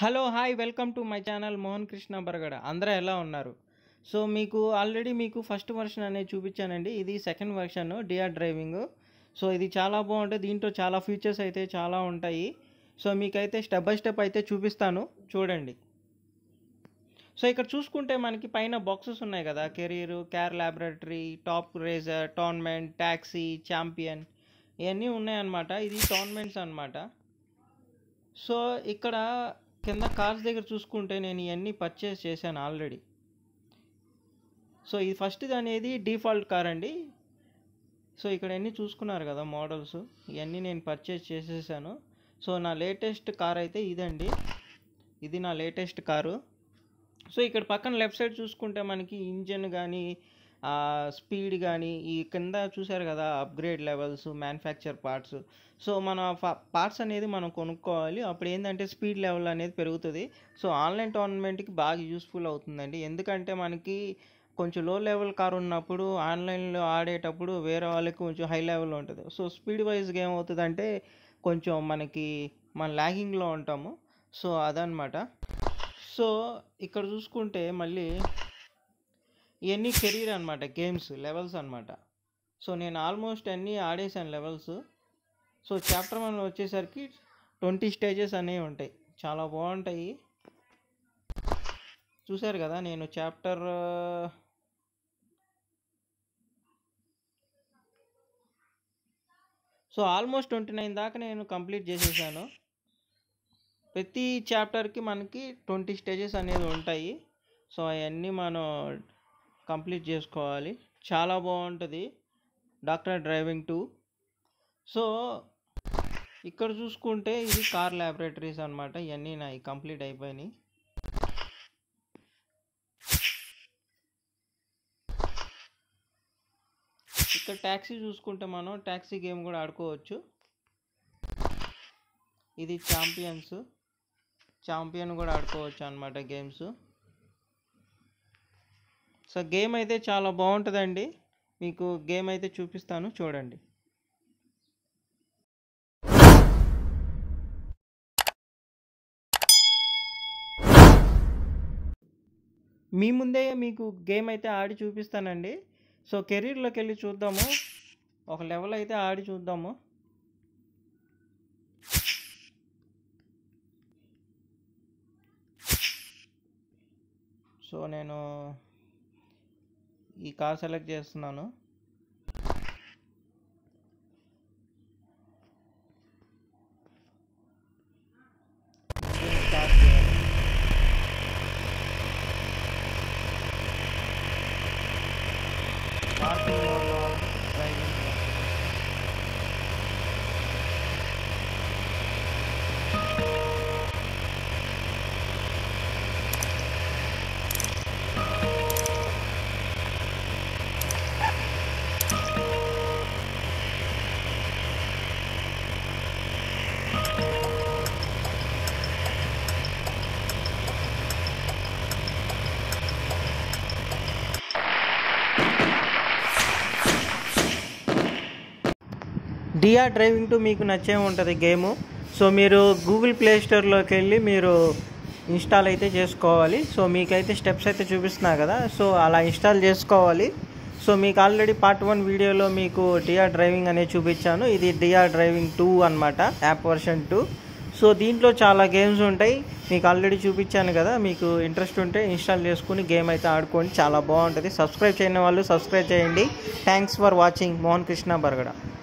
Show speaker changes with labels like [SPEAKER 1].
[SPEAKER 1] hello hi welcome to my channel Mohan Krishna Baragada అందరూ ఎలా ఉన్నారు సో మీకు ఆల్రెడీ మీకు ఫస్ట్ వర్షన్ అనేది చూపించానండి ఇది second version DR driving so ఇది చాలా బాగుంటుంది దీంట్లో చాలా ఫీచర్స్ అయితే చాలా ఉంటాయి సో మీకైతే స్టెప్ బై స్టెప్ అయితే చూపిస్తాను చూడండి సో ఇక్కడ చూసుకుంటే మనకి పైన బాక్సెస్ ఉన్నాయి కదా career care laboratory top racer tournament taxi champion ఇవన్నీ ఉన్నాయన్నమాట ఇది టోర్నమెంట్స్ అనమాట సో ఇక్కడ కింద కార్స్ దగ్గర చూసుకుంటే నేను ఇవన్నీ పర్చేస్ చేశాను ఆల్రెడీ సో ఇది ఫస్ట్ది అనేది డిఫాల్ట్ కార్ అండి సో ఇక్కడ అన్నీ చూసుకున్నారు కదా మోడల్స్ ఇవన్నీ నేను పర్చేస్ చేసేసాను సో నా లేటెస్ట్ కార్ అయితే ఇదండి ఇది నా లేటెస్ట్ కారు సో ఇక్కడ పక్కన లెఫ్ట్ సైడ్ చూసుకుంటే మనకి ఇంజన్ కానీ ఆ స్పీడ్ కానీ ఈ కింద చూశారు కదా upgrade levels manufacture parts so మన పార్ట్స్ అనేది మనం కొనుక్కోవాలి అప్పుడు ఏంటంటే స్పీడ్ లెవెల్ అనేది పెరుగుతుంది సో ఆన్లైన్ టోర్నమెంట్కి బాగా యూస్ఫుల్ అవుతుందండి ఎందుకంటే మనకి కొంచెం లో లెవెల్ కార్ ఉన్నప్పుడు ఆన్లైన్లో ఆడేటప్పుడు వేరే వాళ్ళకి కొంచెం హై లెవెల్ ఉంటుంది సో స్పీడ్ వైజ్గా అంటే కొంచెం మనకి మన ల్యాగింగ్లో ఉంటాము సో అదనమాట సో ఇక్కడ చూసుకుంటే మళ్ళీ ఇవన్నీ కెరీర్ అనమాట గేమ్స్ లెవెల్స్ అనమాట సో నేను ఆల్మోస్ట్ అన్నీ ఆడేసాను లెవెల్స్ సో చాప్టర్ వన్ వచ్చేసరికి ట్వంటీ స్టేజెస్ అనేవి ఉంటాయి చాలా బాగుంటాయి చూశారు కదా నేను chapter so almost twenty nine దాకా నేను కంప్లీట్ చేసేసాను ప్రతి చాప్టర్కి మనకి ట్వంటీ స్టేజెస్ అనేది ఉంటాయి సో అవన్నీ మనం కంప్లీట్ చేసుకోవాలి చాలా బాగుంటుంది డాక్టర్ డ్రైవింగ్ టూ సో ఇక్కడ చూసుకుంటే ఇది కార్ ల్యాబరేటరీస్ అనమాట ఇవన్నీ నాయి కంప్లీట్ అయిపోయినాయి ఇక్కడ ట్యాక్సీ చూసుకుంటే మనం ట్యాక్సీ గేమ్ కూడా ఆడుకోవచ్చు ఇది ఛాంపియన్స్ ఛాంపియన్ కూడా ఆడుకోవచ్చు అనమాట గేమ్స్ సో గేమ్ అయితే చాలా బాగుంటుందండి మీకు గేమ్ అయితే చూపిస్తాను చూడండి మీ ముందే మీకు గేమ్ అయితే ఆడి చూపిస్తానండి సో కెరీర్లోకి వెళ్ళి చూద్దాము ఒక లెవెల్ అయితే ఆడి చూద్దాము సో నేను ఈ కార్ సెలెక్ట్ చేస్తున్నాను డిఆర్ డ్రైవింగ్ టూ మీకు నచ్చే ఉంటుంది గేము సో మీరు గూగుల్ ప్లే స్టోర్లోకి వెళ్ళి మీరు ఇన్స్టాల్ అయితే చేసుకోవాలి సో మీకైతే స్టెప్స్ అయితే చూపిస్తున్నా కదా సో అలా ఇన్స్టాల్ చేసుకోవాలి సో మీకు ఆల్రెడీ పార్ట్ వన్ వీడియోలో మీకు డిఆర్ డ్రైవింగ్ అనేది చూపించాను ఇది డిఆర్ డ్రైవింగ్ టూ అనమాట యాప్ వర్షన్ టూ సో దీంట్లో చాలా గేమ్స్ ఉంటాయి మీకు ఆల్రెడీ చూపించాను కదా మీకు ఇంట్రెస్ట్ ఉంటే ఇన్స్టాల్ చేసుకుని గేమ్ అయితే ఆడుకోండి చాలా బాగుంటుంది సబ్స్క్రైబ్ చేయని వాళ్ళు సబ్స్క్రైబ్ చేయండి thanks for watching Mohan Krishna బర్గడ